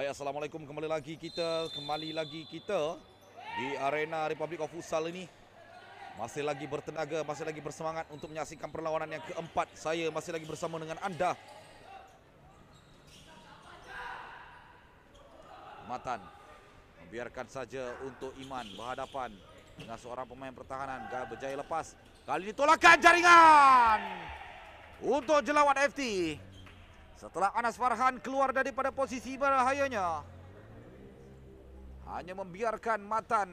Baik, Assalamualaikum kembali lagi kita Kembali lagi kita Di arena Republik of Futsal ini Masih lagi bertenaga, masih lagi bersemangat Untuk menyaksikan perlawanan yang keempat Saya masih lagi bersama dengan anda Matan Biarkan saja untuk Iman berhadapan dengan seorang pemain pertahanan gagal berjaya lepas kali ini tolakan jaringan untuk jelawat FT Setelah Anas Farhan keluar daripada posisi berbahayanya. Hanya membiarkan Matan.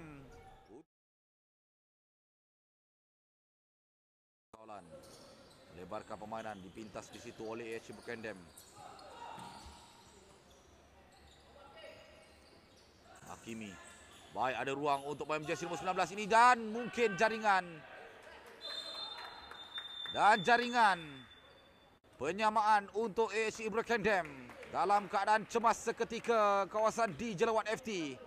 Lebarkan permainan dipintas di situ oleh Eci Bukendem. Hakimi. Baik ada ruang untuk PMJ 19 ini dan mungkin jaringan. Dan jaringan penyamaan untuk AHC Brockendam dalam keadaan cemas seketika kawasan di Jelawat FT.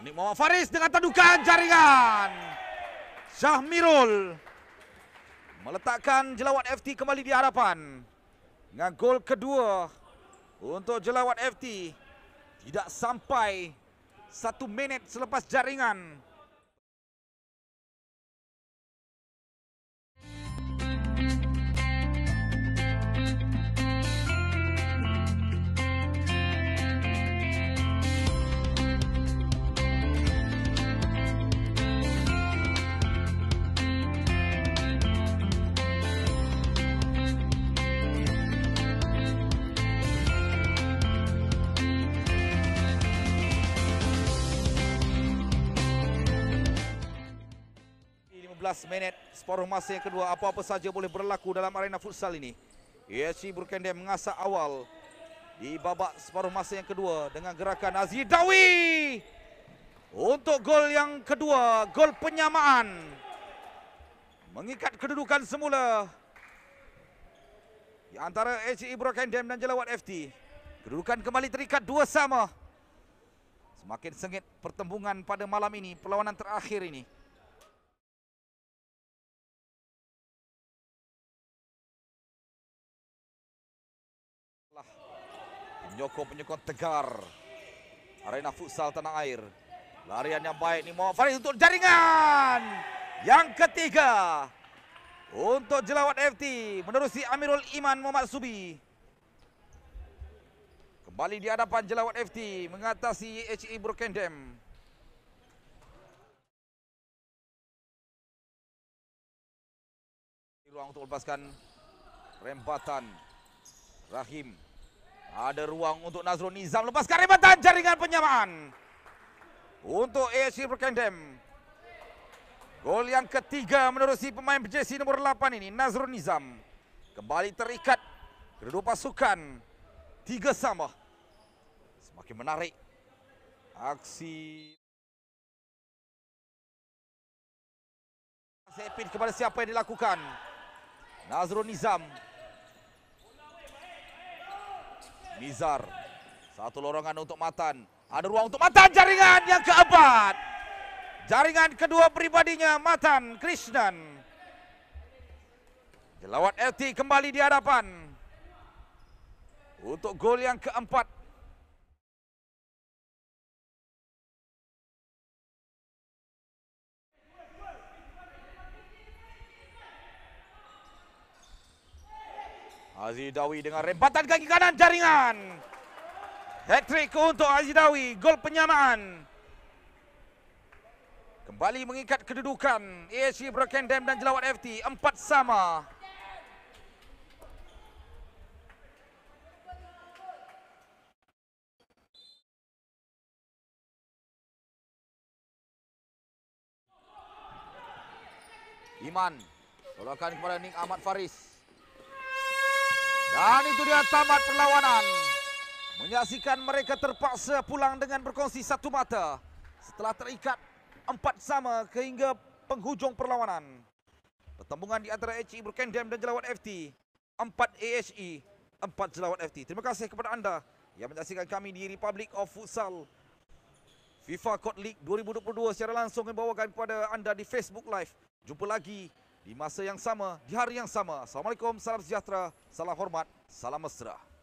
Anik ah, Muhammad Faris dengan tandukan jaringan. Syahmirul meletakkan Jelawat FT kembali di harapan. Dengan gol kedua untuk jelawat FT tidak sampai satu minit selepas jaringan 15 minit separuh masa yang kedua apa-apa saja boleh berlaku dalam arena futsal ini ESC Burkendem mengasah awal di babak separuh masa yang kedua dengan gerakan Aziz Dawi untuk gol yang kedua gol penyamaan mengikat kedudukan semula di antara ESC Burkendem dan Jelawat FT kedudukan kembali terikat dua sama Semakin sengit pertembungan pada malam ini, perlawanan terakhir ini. penyokong-penyokong tegar. Arena futsal tanah air. Larian yang baik ni Muhammad Farid untuk jaringan. Yang ketiga. Untuk jelawat FT menerusi Amirul Iman Muhammad Subi. Kembali di hadapan jelawat FT mengatasi HE Brokendam. Ruang untuk lepaskan rembatan Rahim. Ada ruang untuk Nazrul Nizam lepaskan rebatan jaringan penyamaan. Untuk AFC Perkandem. Gol yang ketiga menerusi pemain berjersey nombor 8 ini Nazrul Nizam. Kembali terikat kedua pasukan. Tiga sama. Semakin menarik. Aksi. Sepin kepada siapa yang dilakukan. Nazrul Nizam. Mizar. Satu lorongan untuk Matan. Ada ruang untuk Matan. Jaringan yang keempat. Jaringan kedua pribadinya Matan Krishnan. Jelawat LT kembali di hadapan. Untuk gol yang keempat Aziz Dawi dengan rempatan kaki kanan jaringan. Hat-trick untuk Aziz Dawi gol penyamaan. Kembali mengikat kedudukan ASG Broken Dam dan Jelawat FT, empat sama. Iman, tolakan kepada Nick Ahmad Faris. Dan itu dia tamat perlawanan. Menyaksikan mereka terpaksa pulang dengan berkongsi satu mata. Setelah terikat empat sama sehingga penghujung perlawanan. Pertembungan di antara HE Brookendam dan Jelawat FT. Empat AHE, empat Jelawat FT. Terima kasih kepada anda yang menyaksikan kami di Republic of Futsal. FIFA Court League 2022 secara langsung dibawakan kepada anda di Facebook Live. Jumpa lagi di masa yang sama, di hari yang sama. Assalamualaikum, salam sejahtera, salam hormat, salam mesra.